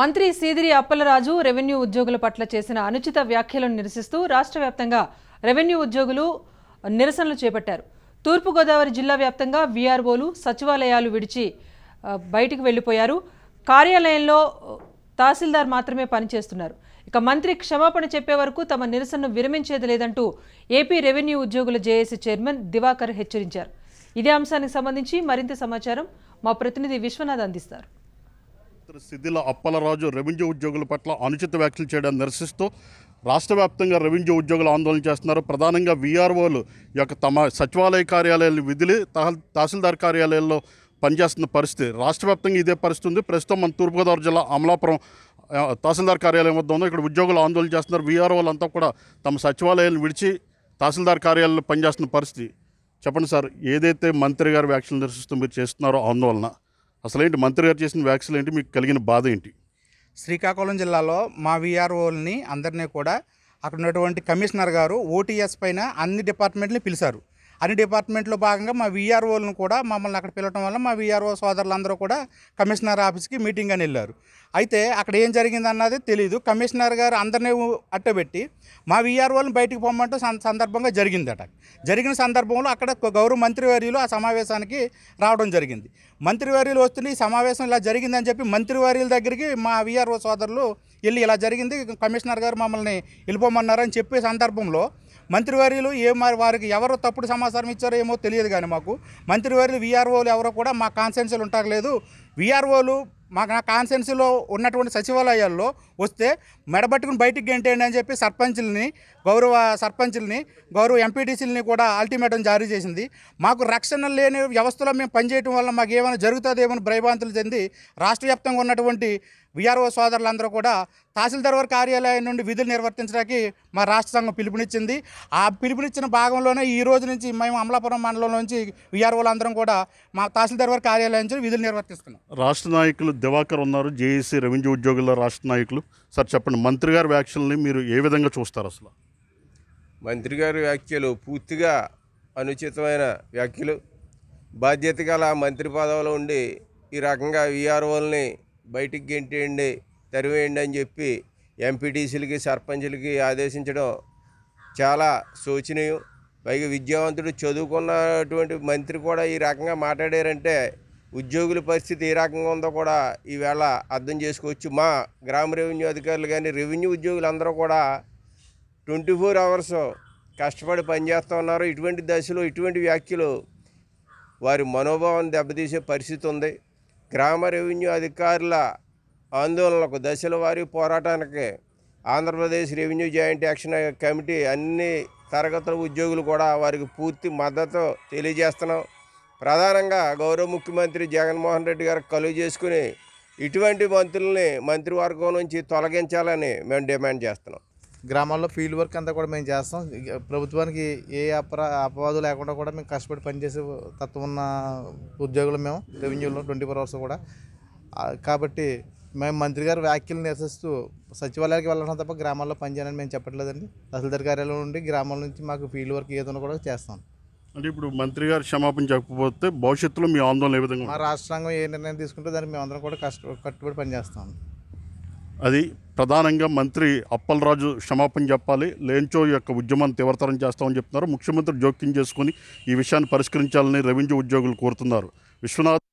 మంత్రి సీదిరి అప్పలరాజు రెవెన్యూ ఉద్యోగుల పట్ల చేసిన అనుచిత వ్యాఖ్యలను నిరసిస్తూ రాష్ట్ర వ్యాప్తంగా రెవెన్యూ ఉద్యోగులు నిరసనలు చేపట్టారు తూర్పుగోదావరి జిల్లా వ్యాప్తంగా వీఆర్ఓలు సచివాలయాలు విడిచి బయటికి వెళ్ళిపోయారు కార్యాలయంలో తహసీల్దార్ మాత్రమే పనిచేస్తున్నారు ఇక మంత్రి క్షమాపణ చెప్పే వరకు తమ నిరసనను విరమించేది లేదంటూ ఏపీ రెవెన్యూ ఉద్యోగుల జేఏసీ చైర్మన్ దివాకర్ హెచ్చరించారు ఇదే అంశానికి సంబంధించి మరింత సమాచారం మా ప్రతినిధి విశ్వనాథ్ అందిస్తారు మంత్రి సిద్దిల అప్పలరాజు రెవెన్యూ ఉద్యోగుల పట్ల అనుచిత వ్యాఖ్యలు చేయడం నిరసిస్తూ రాష్ట్ర వ్యాప్తంగా రెవెన్యూ ఉద్యోగులు ఆందోళన చేస్తున్నారు ప్రధానంగా వీఆర్ఓలు యొక్క తమ సచివాలయ కార్యాలయాలు విధులు తహసీల్దార్ కార్యాలయాల్లో పనిచేస్తున్న పరిస్థితి రాష్ట్ర వ్యాప్తంగా ఇదే పరిస్థితి ఉంది ప్రస్తుతం మన తూర్పుగోదావరి జిల్లా అమలాపురం తహసీల్దార్ కార్యాలయం వద్ద ఉంది ఇక్కడ ఉద్యోగులు ఆందోళన చేస్తున్నారు అంతా కూడా తమ సచివాలయాలను విడిచి తహసీల్దార్ కార్యాలయంలో పనిచేస్తున్న పరిస్థితి చెప్పండి సార్ ఏదైతే మంత్రి గారు వ్యాఖ్యలు నిరసిస్తూ మీరు చేస్తున్నారో ఆందోళన అసలు ఏంటి మంత్రి గారు చేసిన వ్యాక్సిన్ ఏంటి మీకు కలిగిన బాధ ఏంటి శ్రీకాకుళం జిల్లాలో మా విఆర్ఓల్ని అందరినీ కూడా అక్కడ ఉన్నటువంటి కమిషనర్ గారు ఓటీఎస్ పైన అన్ని డిపార్ట్మెంట్ని పిలిచారు అన్ని డిపార్ట్మెంట్లో భాగంగా మా విఆర్ఓలను కూడా మమ్మల్ని అక్కడ పిలవటం వల్ల మా విఆర్ఓ సోదరులందరూ కూడా కమిషనర్ ఆఫీస్కి మీటింగ్ అని వెళ్ళారు అయితే అక్కడ ఏం జరిగిందన్నది తెలియదు కమిషనర్ గారు అందరినీ అట్టబెట్టి మా విఆర్ఓలను బయటికి పొమ్మంటూ సందర్భంగా జరిగిందట జరిగిన సందర్భంలో అక్కడ గౌరవ మంత్రివర్యులు ఆ సమావేశానికి రావడం జరిగింది మంత్రివర్యులు వస్తుంది ఈ సమావేశం ఇలా జరిగిందని చెప్పి మంత్రివర్యుల దగ్గరికి మా విఆర్ఓ సోదరులు వెళ్ళి ఇలా జరిగింది కమిషనర్ గారు మమ్మల్ని వెళ్ళిపోమన్నారని చెప్పే సందర్భంలో మంత్రివర్యులు ఏ వారికి ఎవరు తప్పుడు సమాచారం ఇచ్చారో ఏమో తెలియదు కానీ మాకు మంత్రివర్యులు వీఆర్ఓలు ఎవరు కూడా మా కాన్సెన్సీలు ఉంటారలేదు వీఆర్ఓలు మాకు నా కాన్సెన్సీలో ఉన్నటువంటి సచివాలయాల్లో వస్తే మెడబట్టుకుని బయటికి గెంటేయండి అని చెప్పి సర్పంచ్ని గౌరవ సర్పంచ్ని గౌరవ ఎంపీటీసీలని కూడా అల్టిమేటం జారీ చేసింది మాకు రక్షణ లేని వ్యవస్థలో మేము పనిచేయడం వల్ల మాకు ఏమైనా జరుగుతుందేమని భయభ్రాంతులు చెంది రాష్ట్ర వ్యాప్తంగా ఉన్నటువంటి విఆర్ఓ సోదరులందరూ కూడా తహసీల్దార్ వారి కార్యాలయం నుండి విధులు నిర్వర్తించడానికి మా రాష్ట్ర సంఘం పిలుపునిచ్చింది ఆ పిలుపునిచ్చిన భాగంలోనే ఈ రోజు నుంచి మేము అమలాపురం మండలం నుంచి విఆర్ఓలందరం కూడా మా తహసీల్దార్ వారి కార్యాలయం నుంచి విధులు నిర్వర్తిస్తున్నాం రాష్ట్ర నాయకులు దివాకర్ ఉన్నారు జేఏసీ రెవెన్యూ ఉద్యోగుల రాష్ట్ర నాయకులు సార్ చెప్పండి మంత్రి గారి వ్యాఖ్యల్ని మీరు ఏ విధంగా చూస్తారు అసలు మంత్రి గారి వ్యాఖ్యలు పూర్తిగా అనుచితమైన వ్యాఖ్యలు బాధ్యత గల మంత్రి పదవిలో ఉండి ఈ రకంగా విఆర్ఓల్ని బయటికి గెంటేయండి తరివేయండి అని చెప్పి ఎంపీటీసీలకి సర్పంచ్లకి ఆదేశించడం చాలా శోచనీయం పైగా విద్యావంతుడు చదువుకున్నటువంటి మంత్రి కూడా ఈ రకంగా మాట్లాడారంటే ఉద్యోగుల పరిస్థితి ఏ రకంగా ఉందో కూడా ఈవేళ అర్థం చేసుకోవచ్చు మా గ్రామ రెవెన్యూ అధికారులు కానీ రెవెన్యూ ఉద్యోగులు అందరూ కూడా ట్వంటీ ఫోర్ అవర్స్ కష్టపడి పనిచేస్తూ ఉన్నారు ఇటువంటి దశలో ఇటువంటి వ్యాఖ్యలు వారి మనోభావం దెబ్బతీసే పరిస్థితి ఉంది గ్రామ రెవెన్యూ అధికారుల ఆందోళనకు దశల వారి పోరాటానికి Andhra Pradesh revenue joint action committee అన్ని తరగతుల ఉద్యోగులు కూడా వారికి పూర్తి మద్దతు తెలియజేస్తున్నాం ప్రధానంగా గౌరవ ముఖ్యమంత్రి జగన్మోహన్ రెడ్డి గారు కలువ చేసుకుని ఇటువంటి మంత్రుల్ని మంత్రివర్గం నుంచి తొలగించాలని మేము డిమాండ్ చేస్తున్నాం గ్రామాల్లో ఫీల్డ్ వర్క్ అంతా కూడా మేము చేస్తాం ప్రభుత్వానికి ఏ అపరా అపవాదు లేకుండా కూడా మేము కష్టపడి పనిచేసే తత్వం ఉన్న ఉద్యోగులు మేము రెవెన్యూలో ట్వంటీ ఫోర్ అవర్స్ కూడా కాబట్టి మేము మంత్రి గారు వ్యాఖ్యలు నిరసిస్తూ సచివాలయానికి వెళ్ళడం తప్ప గ్రామాల్లో పనిచేయాలని మేము చెప్పట్లేదండి తహసీల్దార్ కార్యాలయం నుండి గ్రామాల నుంచి మాకు ఫీల్డ్ వర్క్ ఏదైనా కూడా చేస్తాం అంటే ఇప్పుడు మంత్రి గారు క్షమాపణ చెప్పకపోతే భవిష్యత్తులో మీ ఆందోళన ఏ విధంగా మా రాష్ట్రాంగం ఏ నిర్ణయం తీసుకుంటే దాన్ని మేము కూడా కష్ట కట్టుబడి పనిచేస్తాం అది ప్రధానంగా మంత్రి అప్పలరాజు క్షమాపణ చెప్పాలి లేంచో యొక్క ఉద్యమాన్ని తీవ్రతరం చేస్తామని చెప్తున్నారు ముఖ్యమంత్రి జోక్యం చేసుకుని ఈ విషయాన్ని పరిష్కరించాలని రెవెన్యూ ఉద్యోగులు కోరుతున్నారు విశ్వనాథ్